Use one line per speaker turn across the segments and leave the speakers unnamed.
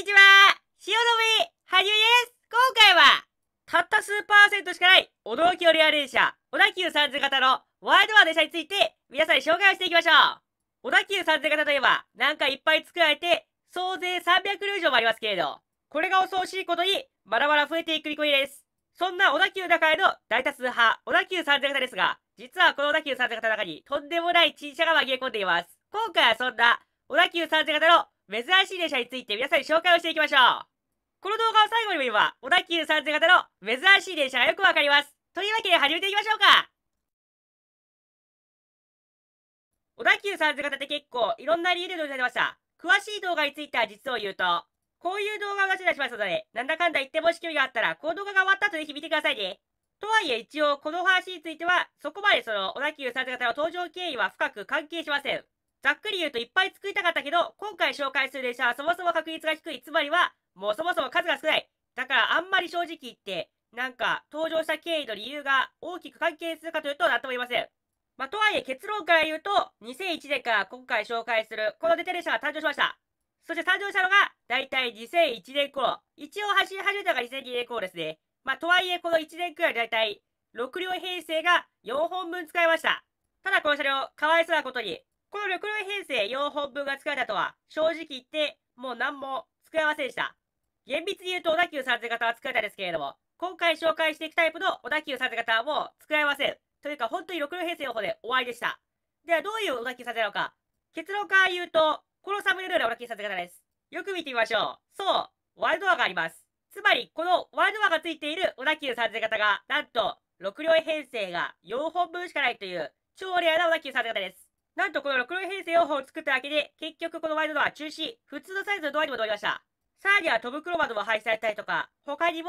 にちは塩のみはじめです今回は、たった数パーセントしかない驚きのレア電車、小田急30型のワイドワー電車について、皆さんに紹介をしていきましょう小田急30型といえば、なんかいっぱい作られて、総勢300両以上もありますけれど、これが恐ろしいことに、バラバラ増えていく見込みです。そんな小田急中への大多数派、小田急30型ですが、実はこの小田急30型の中に、とんでもない陳謝が紛れ込んでいます。今回はそんな、小田急30型の珍しい列車について皆さんに紹介をしていきましょう。この動画を最後に見れば、小田急3000型の珍しい列車がよくわかります。というわけで始めていきましょうか。小田急3000型って結構いろんな理由で乗りさました。詳しい動画については実を言うと、こういう動画を出し出しまたので、なんだかんだ言ってもし興味があったら、この動画が終わった後ぜひ見てくださいね。とはいえ一応この話については、そこまでその小田急3000型の登場経緯は深く関係しません。ざっくり言うといっぱい作りたかったけど、今回紹介する列車はそもそも確率が低い。つまりは、もうそもそも数が少ない。だからあんまり正直言って、なんか登場した経緯の理由が大きく関係するかというと何とも言いません。まあ、とはいえ結論から言うと、2001年から今回紹介するこの出てる車が誕生しました。そして誕生したのが、だいたい2001年頃。一応走り始めたのが2002年頃ですね。まあ、とはいえこの1年くらいだいたい6両編成が4本分使いました。ただこの車両、かわいそうなことに、この緑両編成4本分が使えたとは、正直言って、もう何も使えませんでした。厳密に言うと小田急三ん型は使えたですけれども、今回紹介していくタイプの小田急三ん型はもう使えません。というか、本当に6両編成の方で終わりでした。では、どういう小田急三んなのか。結論から言うと、このサムネのような小田急三ん型です。よく見てみましょう。そう、ワイルドアがあります。つまり、このワイルドアが付いている小田急三ん型が、なんと、6両編成が4本分しかないという、超レアな小田急三ん型です。なんとこの6路編成用法を作っただけで、結局このワイドドア中止、普通のサイズのドアに戻りました。さらには飛ぶクロマも配置されたりとか、他にも、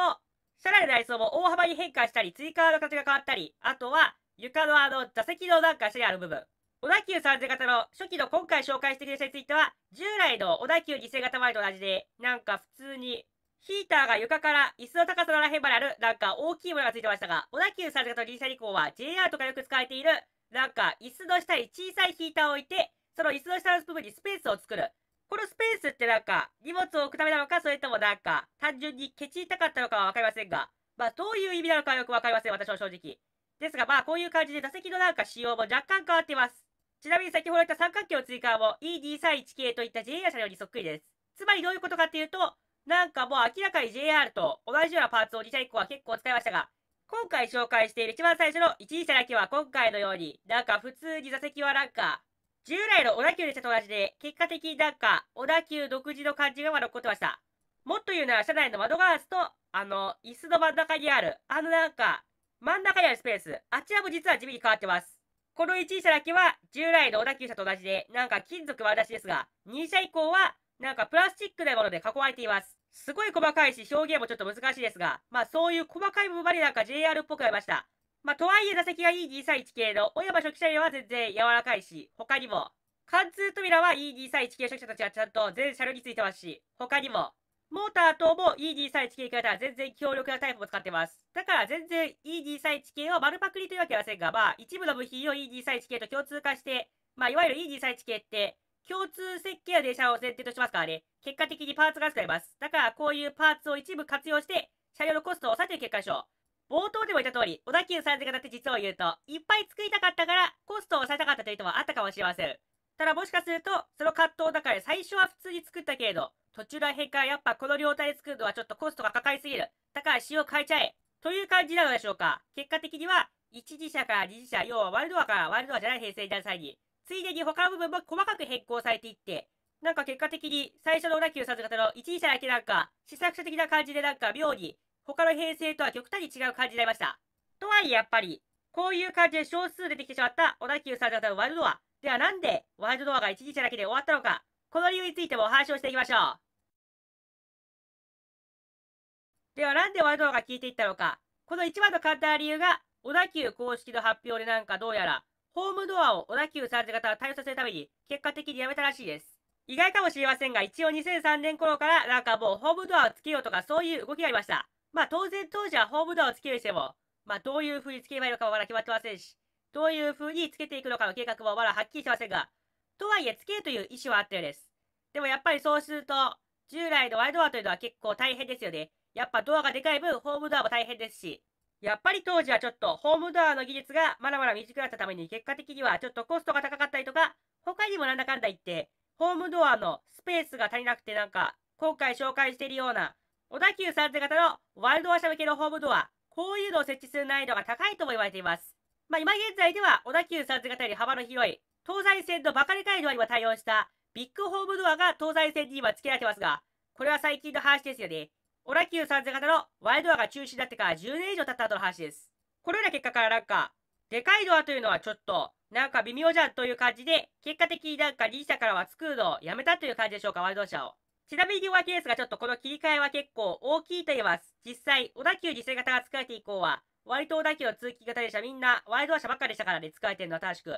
車内の内装も大幅に変化したり、追加の形が変わったり、あとは、床のあの、座席のなんかしてある部分。小田急3000型の初期の今回紹介してくれたについては、従来の小田急2000型前と同じで、なんか普通に、ヒーターが床から椅子の高さのらへんまである、なんか大きいものがついてましたが、小田急3000型のリ車サ以降は JR とかよく使われている、なんか、椅子の下に小さいヒーターを置いて、その椅子の下の部分にスペースを作る。このスペースってなんか、荷物を置くためなのか、それともなんか、単純にケチりたかったのかはわかりませんが、まあ、どういう意味なのかよくわかりません、私は正直。ですが、まあ、こういう感じで座席のなんか仕様も若干変わっています。ちなみに先ほど言った三角形の追加も E231 系といった JR 車両にそっくりです。つまりどういうことかっていうと、なんかもう明らかに JR と同じようなパーツを2車以降は結構使いましたが、今回紹介している一番最初の1位車だけは今回のように、なんか普通に座席はなんか、従来の小田急列車と同じで、結果的になんか小田急独自の感じが残ってました。もっと言うなら車内の窓ガラスと、あの、椅子の真ん中にある、あのなんか、真ん中にあるスペース、あちらも実は地味に変わってます。この1位車だけは従来の小田急車と同じで、なんか金属は出しですが、2位車以降は、なんかプラスチックなもので囲われています。すごい細かいし、表現もちょっと難しいですが、まあそういう細かい部分までなんか JR っぽくありました。まあとはいえ座席が E231 系の小山初期車両は全然柔らかいし、他にも、貫通扉は E231 系初期車たちはちゃんと全車両についてますし、他にも、モーター等も e 2 3 1系たら全然強力なタイプも使ってます。だから全然 e 2 3 1系を丸パクリというわけはせんが、まあ一部の部品を e 2 3 1系と共通化して、まあいわゆる e 2 3 1系って共通設計の電車を前提としますからね。結果的にパーツが使えます。だからこういうパーツを一部活用して、車両のコストを抑えている結果でしょう。冒頭でも言った通り、小田急さんっ語って実を言うと、いっぱい作りたかったから、コストを抑えたかったという人もあったかもしれません。ただもしかすると、その葛藤だから最初は普通に作ったけれど、途中らへんからやっぱこの両体で作るのはちょっとコストがかかりすぎる。だから仕様変えちゃえ。という感じなのでしょうか。結果的には、1次車から2次車、要はワールドアからワールドアじゃない編成になる際に、ついでに他の部分も細かく変更されていって、なんか結果的に最初の小田急さず型の一位者だけなんか、試作者的な感じでなんか妙に、他の編成とは極端に違う感じになりました。とはいえやっぱり、こういう感じで少数出てきてしまった小田急さん型のワイルドア。ではなんでワイルドアが一時者だけで終わったのか、この理由についてもお話をしていきましょう。ではなんでワイルドアが消えていったのか、この一番の簡単な理由が、小田急公式の発表でなんかどうやら、ホームドアを小田急さん型は対応させるために、結果的にやめたらしいです。意外かもしれませんが、一応2003年頃からなんかもうホームドアをつけようとかそういう動きがありました。まあ当然当時はホームドアをつけるにしても、まあどういう風につければいいのかもまだ決まってませんし、どういう風につけていくのかの計画もまだはっきりしてませんが、とはいえつけるという意思はあったようです。でもやっぱりそうすると、従来のワイドドアというのは結構大変ですよね。やっぱドアがでかい分ホームドアも大変ですし、やっぱり当時はちょっとホームドアの技術がまだまだ未熟だったために結果的にはちょっとコストが高かったりとか、他にもなんだかんだ言ってホームドアのスペースが足りなくてなんか、今回紹介しているような、小田急サンズ型のワイルドワシャ向けのホームドア、こういうのを設置する難易度が高いとも言われています。まあ、今現在では小田急サンズ型より幅の広い、東西線のバカリ街道にも対応したビッグホームドアが東西線に今付けられてますが、これは最近の話ですよね。小田急サンズ型のワイドドアが中止になってから10年以上経った後の話です。これら結果からなんか、でかいドアというのはちょっとなんか微妙じゃんという感じで、結果的になんか2社からは作るのをやめたという感じでしょうか、ワイド社を。ちなみに弱気ですが、ちょっとこの切り替えは結構大きいと言います。実際、小田急に背型が使えて以降は、割と小田急の通勤型でしたみんな、ワイド車ばっかりでしたからね、使えてるのは正しく。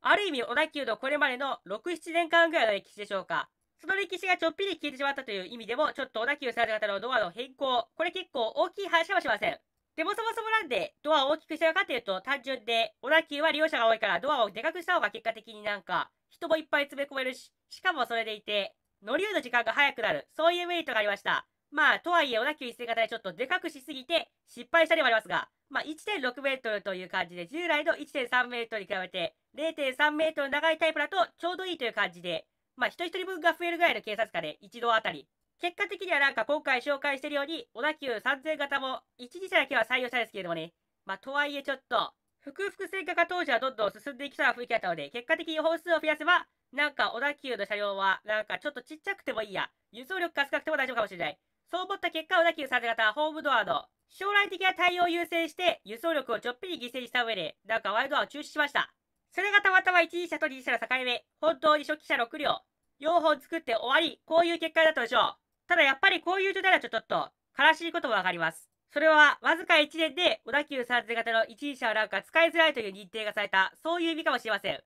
ある意味、小田急のこれまでの6、7年間ぐらいの歴史でしょうか。その歴史がちょっぴり消えてしまったという意味でも、ちょっと小田急サイズ型のドアの変更、これ結構大きい話はしません。でもそもそもなんでドアを大きくしたかというと単純で、小田急は利用者が多いからドアをでかくした方が結果的になんか人もいっぱい詰め込めるし、しかもそれでいて、乗り降りの時間が早くなる、そういうメリットがありました。まあ、とはいえ、小田急一斉型でちょっとでかくしすぎて失敗したりもありますが、まあ、1.6メートルという感じで、従来の1.3メートルに比べて、0.3メートル長いタイプだとちょうどいいという感じで、まあ、一人一人分が増えるぐらいの警察官で、一度あたり。結果的にはなんか今回紹介してるように、小田急3000型も一時車だけは採用したんですけれどもね。まあ、とはいえちょっと、複々線化が当時はどんどん進んでいきそうな雰囲気だったので、結果的に本数を増やせば、なんか小田急の車両は、なんかちょっとちっちゃくてもいいや、輸送力が少なくても大丈夫かもしれない。そう思った結果、小田急3000型はホームドアの将来的な対応を優先して、輸送力をちょっぴり犠牲にした上で、なんかワイドアを中止しました。それがたまたま1次車と2次車の境目、本当に初期車6両、4本作って終わり、こういう結果だったでしょう。ただやっぱりこういう状態だとちょっと悲しいことも分かります。それは、わずか1年で小田急サーズ型の一輪車をなんか使いづらいという認定がされた、そういう意味かもしれません。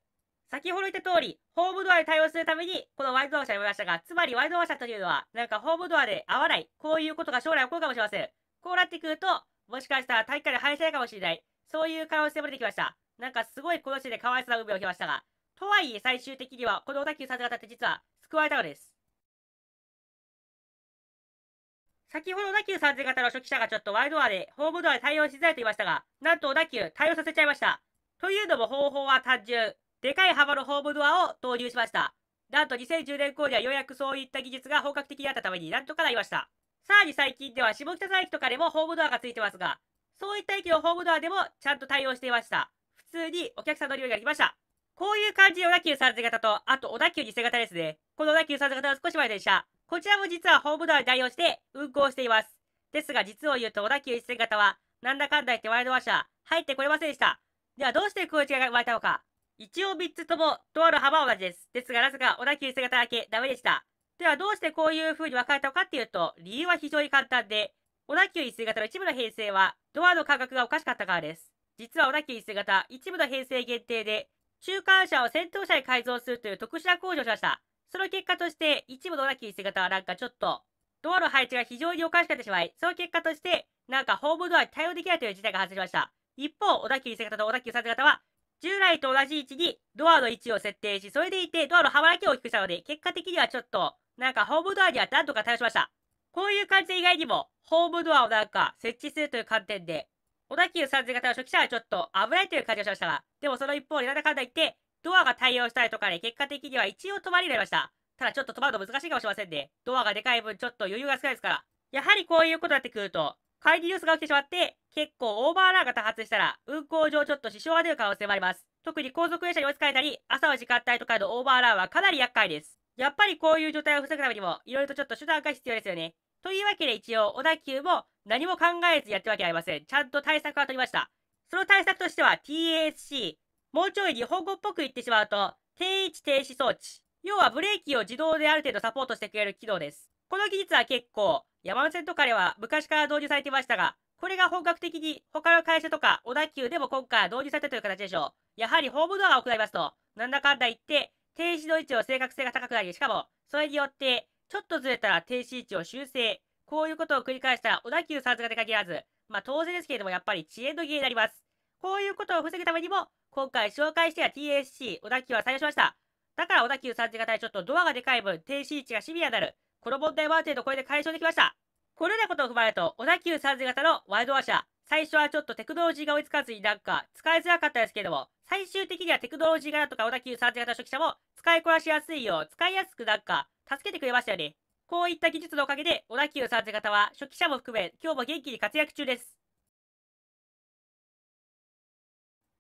先ほど言った通り、ホームドアで対応するために、このワイドドア車をびましたが、つまりワイドドア車というのは、なんかホームドアで合わない、こういうことが将来起こるかもしれません。こうなってくると、もしかしたら体育館で廃車ないかもしれない。そういう可能性も出てきました。なんかすごいこの時点で可哀想な運命を受けましたが、とはいえ最終的には、この小田急サーズ型って実は救われたのです。先ほど小田急3000型の初期車がちょっとワイドアで、ホームドアで対応しづらいと言いましたが、なんと小田急対応させちゃいました。というのも方法は単純。でかい幅のホームドアを導入しました。なんと2010年後にはようやくそういった技術が本格的にあったためになんとかなりました。さらに最近では下北沢駅とかでもホームドアがついてますが、そういった駅のホームドアでもちゃんと対応していました。普通にお客さんの利用ができました。こういう感じの小田急3000型と、あと小田急2000型ですね。この小田急3000型は少し前でした。こちらも実はホームドアに代用して運行しています。ですが実を言うと小田急一線型は、なんだかんだ言ってワイドワシャー入ってこれませんでした。ではどうしてこういう違いが生まれたのか。一応3つともとある幅は同じです。ですがなぜか小田急一線型だけダメでした。ではどうしてこういう風に分かれたのかっていうと、理由は非常に簡単で、小田急一線型の一部の編成は、ドアの間隔がおかしかったからです。実は小田急一線型、一部の編成限定で、中間車を戦闘車に改造するという特殊な工事をしました。その結果として、一部のラッキー姿はなんかちょっと、ドアの配置が非常におかしくなってしまい、その結果として、なんかホームドアに対応できないという事態が発生しました。一方、小田急伊勢型と小田急三勢方は、従来と同じ位置にドアの位置を設定し、それでいてドアの幅だけを大きくしたので、結果的にはちょっと、なんかホームドアには何とか対応しました。こういう感じで以外にも、ホームドアをなんか設置するという観点で、小田急三勢方の初期者はちょっと危ないという感じがしましたが、でもその一方になんかんだ言って、ドアが対応したりとかで、ね、結果的には一応止まりになりました。ただちょっと止まるの難しいかもしれませんね。ドアがでかい分ちょっと余裕が少ないですから。やはりこういうことになってくると、会議ニュースが起きてしまって、結構オーバーラーが多発したら、運行上ちょっと支障が出る可能性もあります。特に高速列車に追いつかれたり、朝の時間帯とかのオーバーラーはかなり厄介です。やっぱりこういう状態を防ぐためにも、いろいろとちょっと手段が必要ですよね。というわけで一応、小田急も何も考えずやってるわけありません。ちゃんと対策は取りました。その対策としては TASC、もうちょい日本語っぽく言ってしまうと、定位置停止装置。要はブレーキを自動である程度サポートしてくれる機能です。この技術は結構、山手線とかでは昔から導入されていましたが、これが本格的に他の会社とか小田急でも今回導入されたという形でしょう。やはりホームドアが行いますと、なんだかんだ言って、停止の位置の正確性が高くなり、しかも、それによって、ちょっとずれたら停止位置を修正。こういうことを繰り返したら小田急ーズが出かけらず、まあ当然ですけれども、やっぱり遅延の原因になります。こういうことを防ぐためにも、今回紹介した TSC、小田急は採用しました。だから小田急3時型ちょっとドアがでかい分、停止位置がシビアになる。この問題はある程度これで解消できました。これらことを踏まえると、小田急3時型のワイドア車、最初はちょっとテクノロジーが追いつかずになんか使いづらかったですけれども、最終的にはテクノロジー型とか小田急3時型初期車も使いこなしやすいよう、使いやすくなんか助けてくれましたよね。こういった技術のおかげで、小田急3時型は初期車も含め、今日も元気に活躍中です。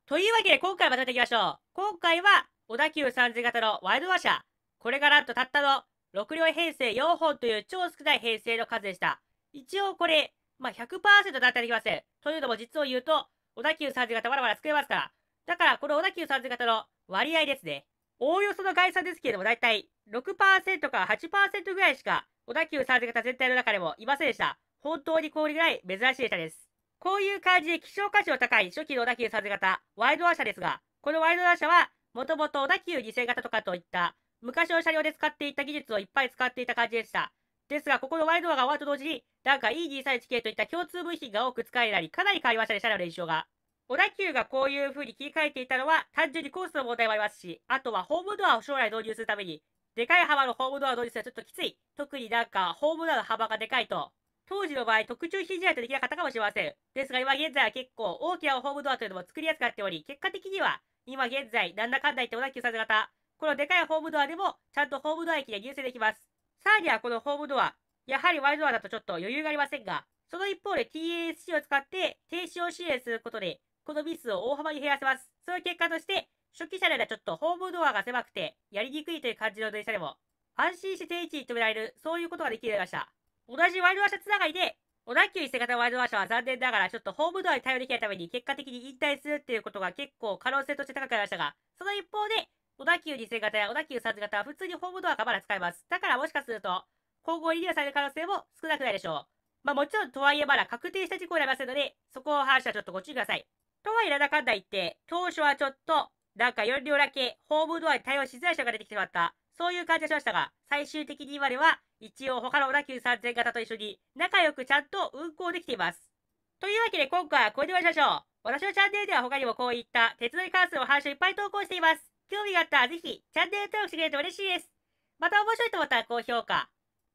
というわけで今回まとめていきましょう。今回は小田急3000型のワイドワシャ。これがなんとたったの6両編成4本という超少ない編成の数でした。一応これ、まあ、100%だったらできません。というのも実を言うと、小田急3000型まだまだ作れますから。だからこの小田急3000型の割合ですね。おおよその概算ですけれども、だいたい6%から8%ぐらいしか小田急3000型全体の中でもいませんでした。本当に氷ぐらい珍しいでしたです。こういう感じで希少価値の高い初期の小田急さズ型、ワイドア車ですが、このワイドア車は、もともと小田急犠牲型とかといった、昔の車両で使っていた技術をいっぱい使っていた感じでした。ですが、ここのワイドアが終わると同時に、なんか e g 3 1系といった共通部品が多く使えたり、かなり変わりましたね、車両の印象が。小田急がこういう風に切り替えていたのは、単純にコースの問題もありますし、あとはホームドアを将来導入するために、でかい幅のホームドアを導入するのはちょっときつい。特になんか、ホームドアの幅がでかいと、当時の場合、特注 CG アーとできなかったかもしれません。ですが、今現在は結構大きなホームドアというのも作りやすくなっており、結果的には、今現在、なんだかんだ言ってもな旧サイズ型、このでかいホームドアでも、ちゃんとホームドア駅で入手できます。さらにはこのホームドア、やはりワイルドアだとちょっと余裕がありませんが、その一方で TASC を使って停止を支援することで、このミスを大幅に減らせます。その結果として、初期車ではちょっとホームドアが狭くて、やりにくいという感じの電車でも、安心して定位置に止められる、そういうことができるようになりました。同じワイルドワーシャつながりで、小田急伊勢型ワイルドワーシャは残念ながらちょっとホームドアに対応できないために結果的に引退するっていうことが結構可能性として高くなりましたが、その一方で、小田急2世型や小田急3世型は普通にホームドアがまだ使えます。だからもしかすると、今後リリュされる可能性も少なくないでしょう。まあもちろんとはいえまだ確定した事故になりませんので、そこを反射ちょっとご注意ください。とはいえなんだかんだ言って、当初はちょっと、なんか4両だけホームドアに対応しづらい人が出てきてしまった。そういう感じがしましたが、最終的にでは一応他の小田急3000型と一緒に仲良くちゃんと運行できています。というわけで今回はこれで終わりましょう。私のチャンネルでは他にもこういった鉄道に関するお話をいっぱい投稿しています。興味があったらぜひチャンネル登録してくれると嬉しいです。また面白いと思ったら高評価。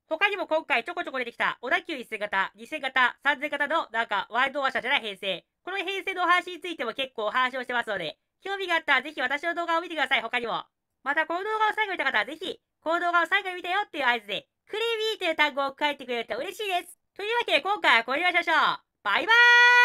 他にも今回ちょこちょこ出てきた小田急1000型、2000型、3000型のなんかワイルドワシャじゃない編成。この編成のお話についても結構お話をしてますので、興味があったらぜひ私の動画を見てください、他にも。またこの動画を最後見た方はぜひ、の動画を最後に見たよっていう合図で、クリーミーという単語を書いてくれると嬉しいです。というわけで今回はこれでいましょう。バイバーイ